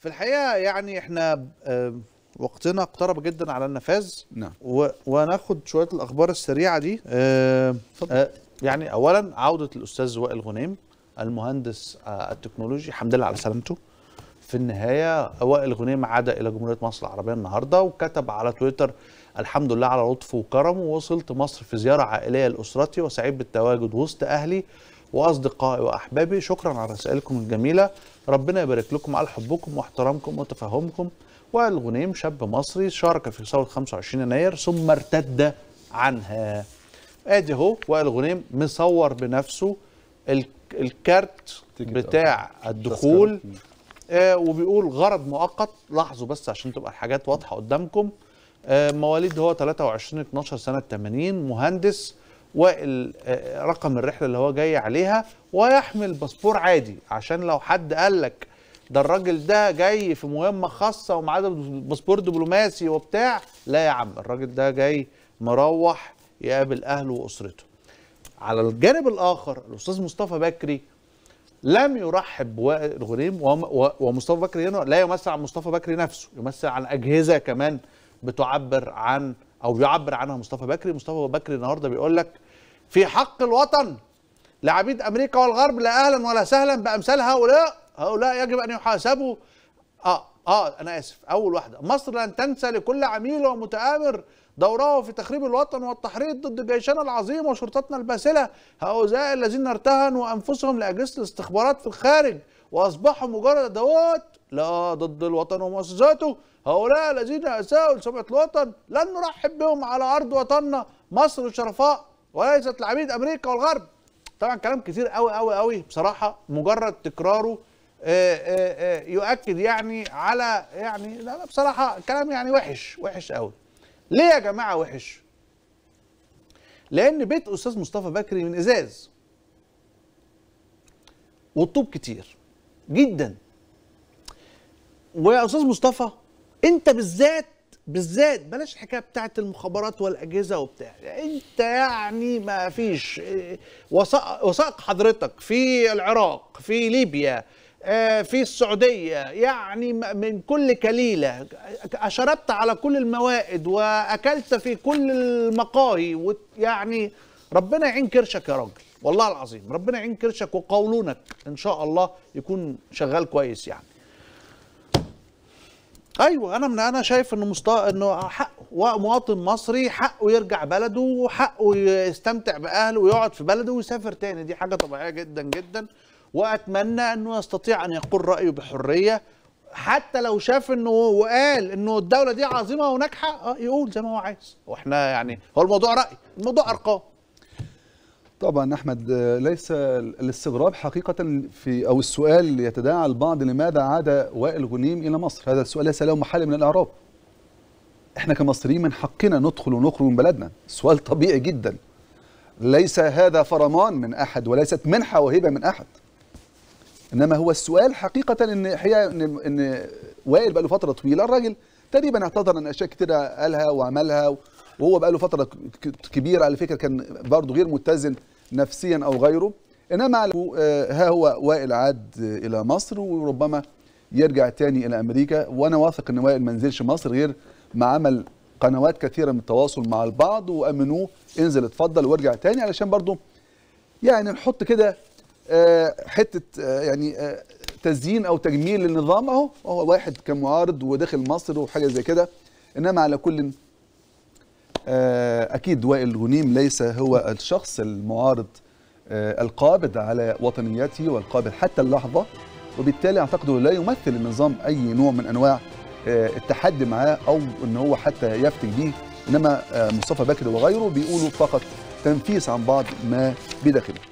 في الحقيقه يعني احنا وقتنا اقترب جدا على النفاذ نعم و... وناخد شويه الاخبار السريعه دي آه... يعني اولا عوده الاستاذ وائل غنيم المهندس آه، التكنولوجي الحمد لله على سلامته في النهايه وائل غنيم عاد الى جمهوريه مصر العربيه النهارده وكتب على تويتر الحمد لله على لطفه وكرمه وصلت مصر في زياره عائليه لاسرتي وسعيد بالتواجد وسط اهلي واصدقائي واحبابي شكرا على رسائلكم الجميله ربنا يبارك لكم على حبكم واحترامكم وتفهمكم وائل غنيم شاب مصري شارك في ثوره 25 يناير ثم ارتد عنها ادي اهو وائل غنيم مصور بنفسه الكارت بتاع الدخول آه وبيقول غرض مؤقت لاحظوا بس عشان تبقى الحاجات واضحه قدامكم آه مواليد هو 23 12 سنه 80 مهندس ورقم آه، آه، الرحله اللي هو جاي عليها ويحمل باسبور عادي عشان لو حد قال لك ده الراجل ده جاي في مهمه خاصه ومعاه باسبور دبلوماسي وبتاع لا يا عم الراجل ده جاي مروح يقابل اهله واسرته على الجانب الاخر الاستاذ مصطفى بكري لم يرحب بوائل الغريم ومصطفى بكري هنا لا يمثل عن مصطفى بكري نفسه يمثل عن اجهزه كمان بتعبر عن او بيعبر عنها مصطفى بكري مصطفى بكري النهارده بيقول لك في حق الوطن لعبيد امريكا والغرب لا اهلا ولا سهلا بامثال هؤلاء هؤلاء يجب ان يحاسبوا اه اه انا اسف اول واحده مصر لن تنسى لكل عميل ومتآمر دوره في تخريب الوطن والتحريض ضد جيشنا العظيم وشرطتنا الباسله هؤلاء الذين ارتهنوا انفسهم لاجهزه الاستخبارات في الخارج واصبحوا مجرد ادوات لا ضد الوطن ومؤسساته هؤلاء الذين اساءوا لسمعه الوطن لن نرحب بهم على ارض وطننا مصر الشرفاء وليست العبيد امريكا والغرب طبعا كلام كتير قوي قوي قوي بصراحه مجرد تكراره آه، آه، آه، يؤكد يعني على يعني لا بصراحه كلام يعني وحش وحش قوي ليه يا جماعه وحش لان بيت استاذ مصطفى بكري من ازاز والطوب كتير جدا ويا استاذ مصطفى انت بالذات بالذات بلاش الحكايه بتاعت المخابرات والاجهزه وبتاع انت يعني ما فيش آه، وثائق وثائق حضرتك في العراق في ليبيا آه، في السعوديه يعني من كل كليله اشربت على كل الموائد واكلت في كل المقاهي يعني ربنا يعين كرشك يا راجل والله العظيم ربنا يعين كرشك وقولونك ان شاء الله يكون شغال كويس يعني ايوه انا من انا شايف انه مستوى انه حقه مواطن مصري حقه يرجع بلده وحقه يستمتع باهله ويقعد في بلده ويسافر تاني دي حاجه طبيعيه جدا جدا واتمنى انه يستطيع ان يقول رايه بحريه حتى لو شاف انه وقال انه الدوله دي عظيمه وناجحه آه، يقول زي ما هو عايز واحنا يعني هو الموضوع راي الموضوع ارقام طبعا احمد ليس الاستغراب حقيقه في او السؤال يتداعى البعض لماذا عاد وائل غنيم الى مصر؟ هذا السؤال ليس له محل من الاعراب. احنا كمصريين من حقنا ندخل ونخرج من بلدنا، سؤال طبيعي جدا. ليس هذا فرمان من احد وليست منحه وهبه من احد. انما هو السؤال حقيقه ان هي ان, إن وائل بقى له فتره طويله الراجل تقريبا اعتذر عن اشياء كثيره قالها وعملها وهو بقى له فتره كبيره على فكره كان برضه غير متزن نفسيا او غيره انما آه، ها هو وائل عاد الى مصر وربما يرجع تاني الى امريكا وانا واثق ان وائل ما نزلش مصر غير ما عمل قنوات كثيره من التواصل مع البعض وامنوه انزل اتفضل وارجع تاني علشان برضه يعني نحط كده آه، حته آه، يعني تزيين او تجميل للنظام اهو هو واحد كان معارض وداخل مصر وحاجه زي كده انما على كل آه، أكيد وائل غنيم ليس هو الشخص المعارض آه، القابض على وطنيته والقابض حتى اللحظة وبالتالي أعتقد لا يمثل النظام أي نوع من أنواع آه، التحدي معاه أو أن هو حتى يفتك به إنما مصطفى بكر وغيره بيقولوا فقط تنفيس عن بعض ما بداخله